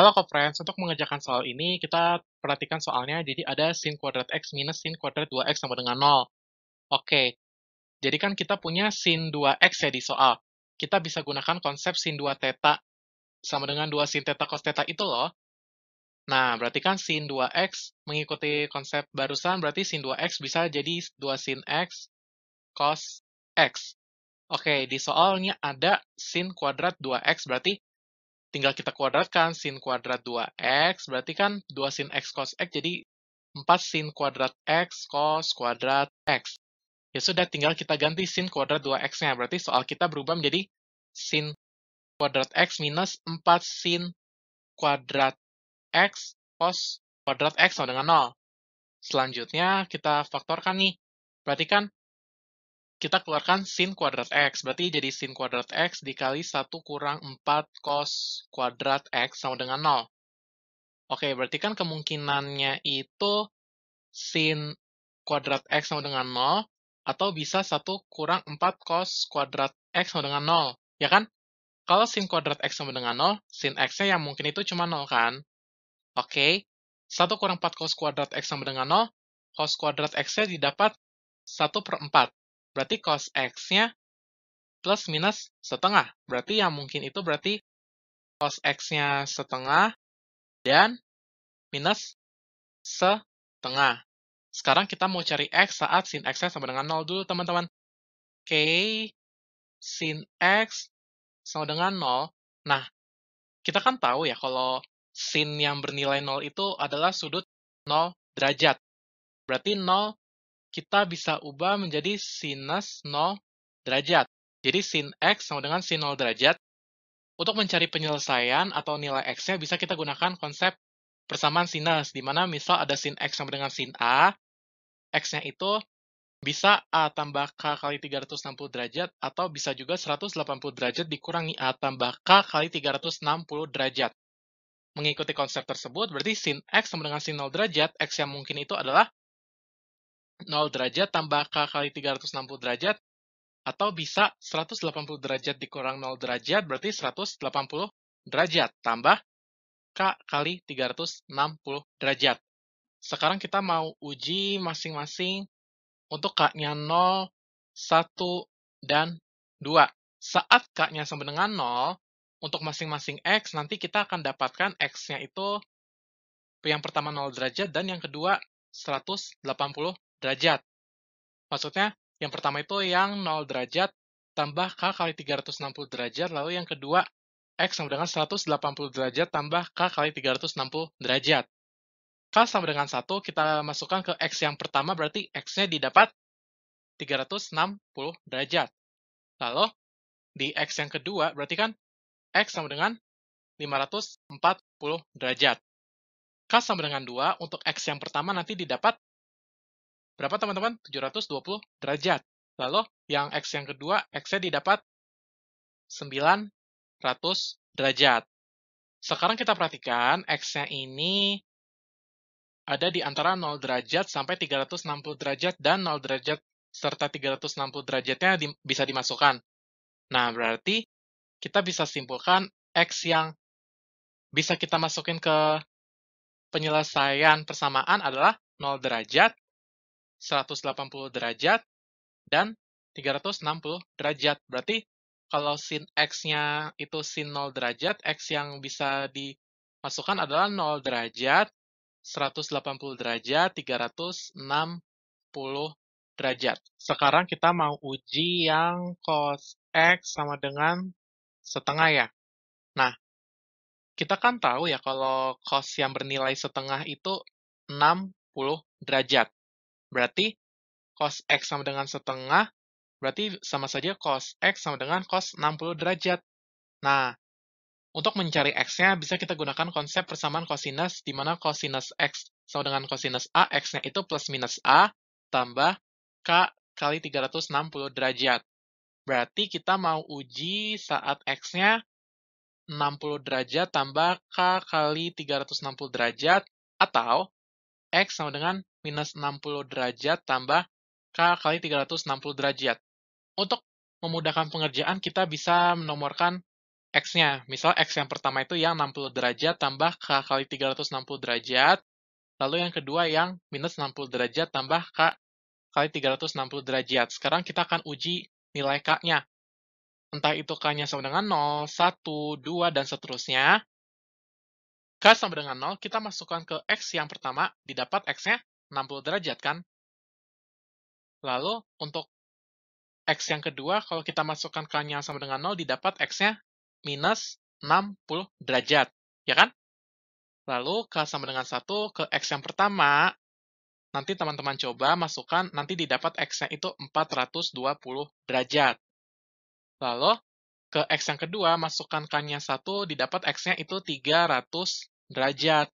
Halo co friends, untuk mengerjakan soal ini kita perhatikan soalnya jadi ada sin kuadrat x minus sin kuadrat 2x sama dengan 0. Oke, jadi kan kita punya sin 2x ya di soal. Kita bisa gunakan konsep sin 2 teta sama dengan 2 sin teta cos teta itu loh. Nah, berarti kan sin 2x mengikuti konsep barusan berarti sin 2x bisa jadi 2 sin x cos x. Oke, di soalnya ada sin kuadrat 2x berarti tinggal kita kuadratkan sin kuadrat 2x, berarti kan 2 sin x cos x, jadi 4 sin kuadrat x cos kuadrat x. Ya sudah, tinggal kita ganti sin kuadrat 2x-nya, berarti soal kita berubah menjadi sin kuadrat x minus 4 sin kuadrat x cos kuadrat x sama dengan 0. Selanjutnya kita faktorkan nih, berarti kan kita keluarkan sin kuadrat X. Berarti jadi sin kuadrat X dikali 1 kurang 4 cos kuadrat X sama dengan 0. Oke, berarti kan kemungkinannya itu sin kuadrat X sama dengan 0, atau bisa 1 kurang 4 cos kuadrat X sama dengan 0, ya kan? Kalau sin kuadrat X sama dengan 0, sin X-nya yang mungkin itu cuma 0, kan? Oke, 1 kurang 4 cos kuadrat X sama dengan 0, cos kuadrat X-nya didapat 1 per 4 berarti cos x-nya plus minus setengah. Berarti yang mungkin itu berarti cos x-nya setengah dan minus setengah. Sekarang kita mau cari x saat sin x-nya sama dengan 0 dulu, teman-teman. Oke, sin x sama dengan 0. Nah, kita kan tahu ya kalau sin yang bernilai 0 itu adalah sudut 0 derajat. Berarti 0 kita bisa ubah menjadi sinus 0 derajat. Jadi sin x sama dengan sin 0 derajat. Untuk mencari penyelesaian atau nilai x-nya bisa kita gunakan konsep persamaan sinus, di mana misal ada sin x sama dengan sin a, x-nya itu bisa A tambah K kali 360 derajat atau bisa juga 180 derajat dikurangi A tambah K kali 360 derajat. Mengikuti konsep tersebut, berarti sin X sama dengan sin 0 derajat, X yang mungkin itu adalah 0 derajat tambah K kali 360 derajat, atau bisa 180 derajat dikurang 0 derajat, berarti 180 derajat, tambah K kali 360 derajat. Sekarang kita mau uji masing-masing untuk K-nya 0, 1, dan 2. Saat K-nya sama dengan 0, untuk masing-masing X, nanti kita akan dapatkan X-nya itu yang pertama 0 derajat dan yang kedua 180 derajat. Maksudnya, yang pertama itu yang 0 derajat tambah K kali 360 derajat, lalu yang kedua X sama dengan 180 derajat tambah K kali 360 derajat. K sama dengan 1, kita masukkan ke X yang pertama, berarti X-nya didapat 360 derajat. Lalu, di X yang kedua, berarti kan X sama dengan 540 derajat. K sama dengan 2, untuk X yang pertama nanti didapat Berapa teman-teman? 720 derajat. Lalu yang X yang kedua, X-nya didapat 900 derajat. Sekarang kita perhatikan X-nya ini ada di antara 0 derajat sampai 360 derajat dan 0 derajat serta 360 derajatnya bisa dimasukkan. Nah, berarti kita bisa simpulkan X yang bisa kita masukin ke penyelesaian persamaan adalah 0 derajat 180 derajat dan 360 derajat. Berarti kalau sin x-nya itu sin 0 derajat, x yang bisa dimasukkan adalah 0 derajat, 180 derajat, 360 derajat. Sekarang kita mau uji yang cos x sama dengan setengah ya. Nah, kita kan tahu ya kalau cos yang bernilai setengah itu 60 derajat. Berarti cos X sama dengan setengah, berarti sama saja cos X sama dengan cos 60 derajat. Nah, untuk mencari X-nya, bisa kita gunakan konsep persamaan kosinus, di mana kosinus X sama dengan kosinus A, X-nya itu plus minus A, tambah K kali 360 derajat. Berarti kita mau uji saat X-nya 60 derajat tambah K kali 360 derajat, atau X sama dengan minus 60 derajat tambah K kali 360 derajat. Untuk memudahkan pengerjaan, kita bisa menomorkan X-nya. Misal X yang pertama itu yang 60 derajat tambah K kali 360 derajat. Lalu yang kedua yang minus 60 derajat tambah K kali 360 derajat. Sekarang kita akan uji nilai K-nya. Entah itu K-nya sama dengan 0, 1, 2, dan seterusnya. K sama dengan 0, kita masukkan ke X yang pertama, didapat X-nya 60 derajat kan? Lalu untuk X yang kedua, kalau kita masukkan K-nya sama dengan 0, didapat X-nya minus 60 derajat, ya kan? Lalu ke sama dengan 1 ke X yang pertama, nanti teman-teman coba masukkan, nanti didapat X-nya itu 420 derajat. Lalu ke X yang kedua, masukkan K-nya 1, didapat X-nya itu 300 derajat.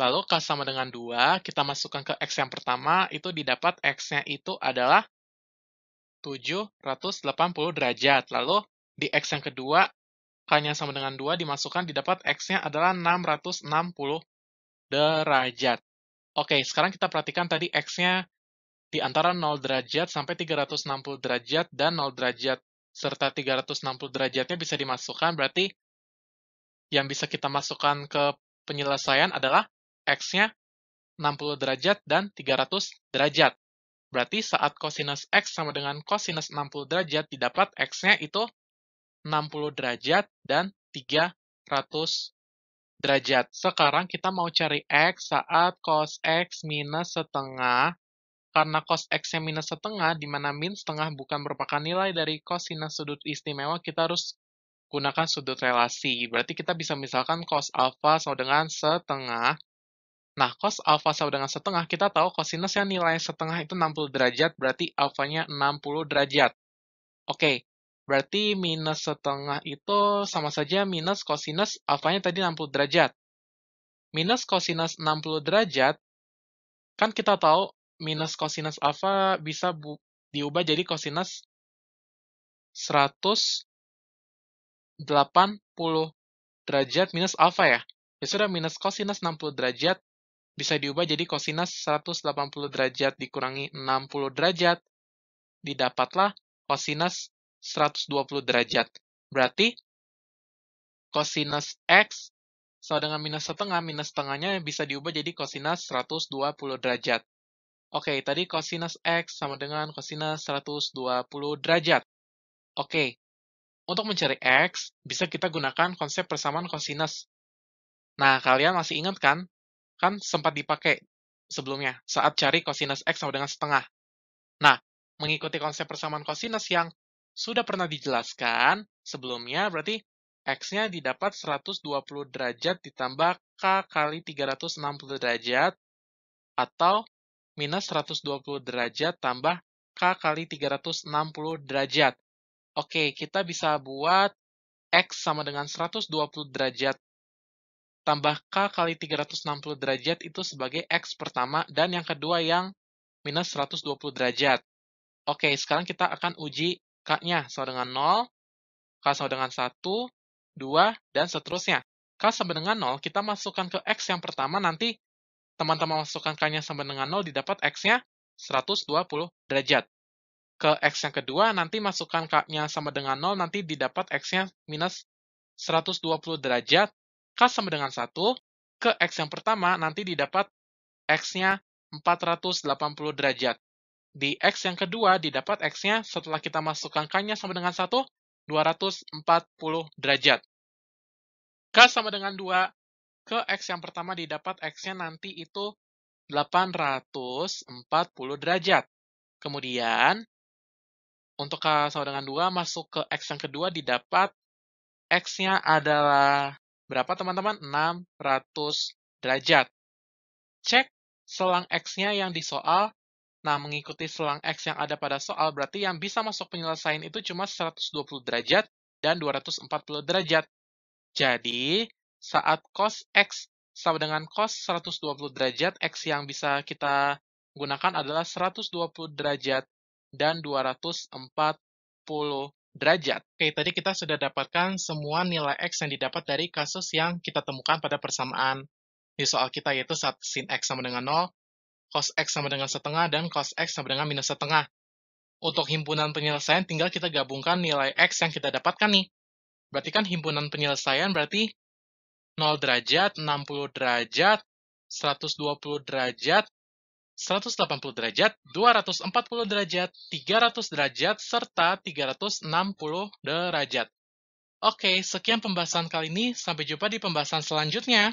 Lalu K sama dengan 2, kita masukkan ke X yang pertama, itu didapat X-nya itu adalah 780 derajat. Lalu di X yang kedua, K-nya sama dengan 2 dimasukkan, didapat X-nya adalah 660 derajat. Oke, sekarang kita perhatikan tadi X-nya di antara 0 derajat sampai 360 derajat, dan 0 derajat serta 360 derajatnya bisa dimasukkan, berarti yang bisa kita masukkan ke penyelesaian adalah X-nya 60 derajat dan 300 derajat. Berarti saat cosinus X sama dengan cosinus 60 derajat didapat X-nya itu 60 derajat dan 300 derajat. Sekarang kita mau cari X saat cos X minus setengah. Karena cos X-nya minus setengah, di mana min setengah bukan merupakan nilai dari kosinus sudut istimewa, kita harus gunakan sudut relasi. Berarti kita bisa misalkan cos alpha sama dengan setengah Nah, cos alfa sama dengan setengah, kita tahu yang nilai setengah itu 60 derajat, berarti alfanya 60 derajat. Oke, berarti minus setengah itu sama saja minus kosinus alfanya tadi 60 derajat. Minus kosinus 60 derajat, kan kita tahu minus kosinus alfa bisa diubah jadi kosinus 180 derajat minus alfa ya. Ya sudah, minus kosinus 60 derajat bisa diubah jadi kosinus 180 derajat dikurangi 60 derajat, didapatlah kosinus 120 derajat. Berarti kosinus X sama dengan minus setengah, minus setengahnya bisa diubah jadi kosinus 120 derajat. Oke, tadi kosinus X sama dengan kosinus 120 derajat. Oke, untuk mencari X, bisa kita gunakan konsep persamaan kosinus. Nah, kalian masih ingat kan kan sempat dipakai sebelumnya saat cari cosinus x sama dengan setengah. Nah, mengikuti konsep persamaan cosinus yang sudah pernah dijelaskan sebelumnya, berarti x-nya didapat 120 derajat ditambah k kali 360 derajat atau minus 120 derajat tambah k kali 360 derajat. Oke, kita bisa buat x sama dengan 120 derajat tambah K kali 360 derajat itu sebagai X pertama dan yang kedua yang minus 120 derajat. Oke, sekarang kita akan uji K-nya sama dengan 0, K sama dengan 1, 2, dan seterusnya. K sama dengan 0, kita masukkan ke X yang pertama, nanti teman-teman masukkan K-nya sama dengan 0, didapat X-nya 120 derajat. Ke X yang kedua, nanti masukkan K-nya sama dengan 0, nanti didapat X-nya minus 120 derajat. K sama dengan 1, ke X yang pertama nanti didapat X-nya 480 derajat. Di X yang kedua didapat X-nya setelah kita masukkan K-nya sama dengan 1, 240 derajat. K sama dengan 2, ke X yang pertama didapat X-nya nanti itu 840 derajat. Kemudian, untuk K sama dengan 2, masuk ke X yang kedua didapat X-nya adalah Berapa teman-teman? 600 derajat. Cek selang X-nya yang di soal. Nah, mengikuti selang X yang ada pada soal, berarti yang bisa masuk penyelesaian itu cuma 120 derajat dan 240 derajat. Jadi, saat cos X sama dengan cos 120 derajat, X yang bisa kita gunakan adalah 120 derajat dan 240 derajat. Oke, tadi kita sudah dapatkan semua nilai X yang didapat dari kasus yang kita temukan pada persamaan di soal kita, yaitu saat sin X sama dengan 0, cos X sama dengan setengah, dan cos X sama dengan minus setengah. Untuk himpunan penyelesaian, tinggal kita gabungkan nilai X yang kita dapatkan nih. Berarti kan himpunan penyelesaian berarti 0 derajat, 60 derajat, 120 derajat, 180 derajat, 240 derajat, 300 derajat, serta 360 derajat. Oke, sekian pembahasan kali ini. Sampai jumpa di pembahasan selanjutnya.